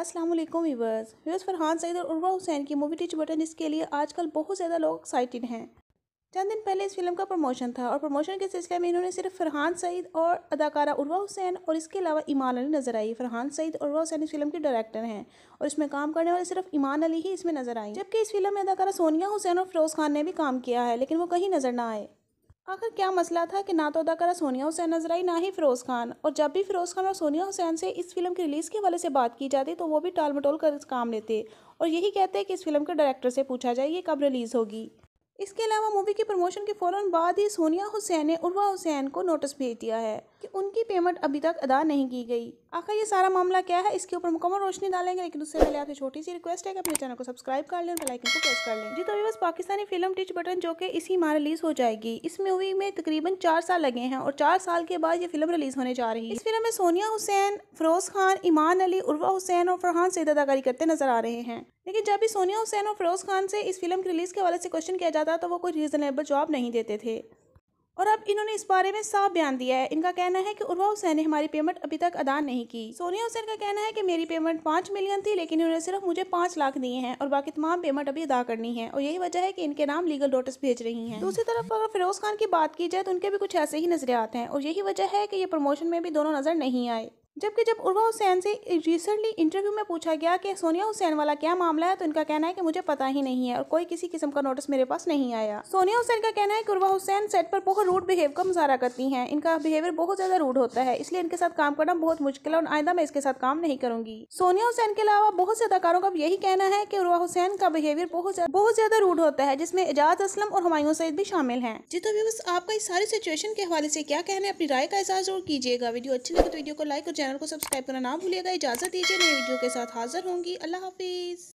अस्सलाम वालेकुम वीवर्स फरहान सईद और उर्वा हुसैन की मूवी टिच बटन इसके लिए आजकल बहुत ज़्यादा लोग एक्साइटेड हैं चंद दिन पहले इस फिल्म का प्रमोशन था और प्रमोशन के सिलसिले में इन्होंने सिर्फ फरहान सईद और अदाकारा उर्वा हुसैन और इसके अलावा ईमान अली नजर आई फरहान सईद और उर्वा हुसैन इस फिल्म के डायरेक्टर हैं और इसमें काम करने वाले सिर्फ ईमान अली ही इसमें नजर आई जबकि इस फिल्म में अदाकारा सोनिया हुसैन और फिरोज खान ने भी काम किया है लेकिन वो कहीं नजर ना आए आखिर क्या मसला था कि ना तो अदाकारा सोनिया हुसैन नजर आई ना ही फिरोज़ खान और जब भी फिरोज़ खान और सोनिया हुसैन से इस फिल्म की रिलीज़ के हवाले से बात की जाती तो वो भी टाल मटोल कर काम लेते और यही कहते हैं कि इस फिल्म के डायरेक्टर से पूछा जाए ये कब रिलीज़ होगी इसके अलावा मूवी की प्रमोशन के फ़ौरन बाद ही सोनिया हुसैन ने उर्वा हुसैन को नोटिस भेज दिया है कि उनकी पेमेंट अभी तक अदा नहीं की गई आखिर ये सारा मामला क्या है इसके ऊपर मुकम्मल रोशनी डालेंगे लेकिन उससे पहले आपसे छोटी सी रिक्वेस्ट है कि अपने चैनल को सब्सक्राइब कर लें और लाइक को प्रेस कर लें जी तो अभी बस पाकिस्तानी फिल्म टिच बटन जो कि इसी माह रिलीज हो जाएगी इस मूवी में तकरीबन चार साल लगे हैं और चार साल के बाद ये फिल्म रिलीज होने जा रही है इस फिल्म में सोनिया हुसैन फरोज खान ईमान अली उर्वा हुसैन और फरहान सईद अदाकारी करते नजर आ रहे हैं लेकिन जब भी सोनिया हुसैन और फरोज खान से इस फिल्म की रिलीज के हवाले से क्वेश्चन किया जाता तो वो कोई रीजनेबल जवाब नहीं देते थे और अब इन्होंने इस बारे में साफ बयान दिया है इनका कहना है कि उर्वा हुसैन ने हमारी पेमेंट अभी तक अदा नहीं की सोनिया हुसैन का कहना है कि मेरी पेमेंट पाँच मिलियन थी लेकिन इन्होंने सिर्फ मुझे पाँच लाख दिए हैं और बाकी तमाम पेमेंट अभी अदा करनी है और यही वजह है कि इनके नाम लीगल नोटिस भेज रही है दूसरी तरफ अगर फिरोज खान की बात की जाए तो उनके भी कुछ ऐसे ही नजरियात हैं और यही वजह है की ये प्रमोशन में भी दोनों नजर नहीं आए जबकि जब उर्वा हुसैन से रिसेंटली इंटरव्यू में पूछा गया कि सोनिया हुसैन वाला क्या मामला है तो इनका कहना है कि मुझे पता ही नहीं है और कोई किसी किस्म का नोटिस मेरे पास नहीं आया सोनिया हुसैन का कहना है कि उर्वा हुसैन सेट पर बहुत रूड बिहेव का मुजहरा करती हैं इनका बिहेवियर बहुत ज्यादा रूड होता है इसलिए इनके साथ काम करना बहुत मुश्किल है और आइंदा मैं इसके साथ काम नहीं करूंगी सोनिया हुसैन के अलावा बहुत से अदाकारों का यही कहना है की उर्वा हुसैन का बिहेवियर बहुत बहुत ज्यादा रूड होता है जिसमें एजाज असलम और हुमायूं सईद भी शामिल है जी तो व्यवस्था आपका इस सारी सिचुएशन के हवाले से क्या कहना है अपनी राय का एहसास जरूर कीजिएगा वीडियो अच्छी लगे तो वीडियो को लाइक और चैनल को सब्सक्राइब करना ना भूलिएगा इजाज़त दीजिए नई वीडियो के साथ हाजिर होंगी अल्लाह हाफिज़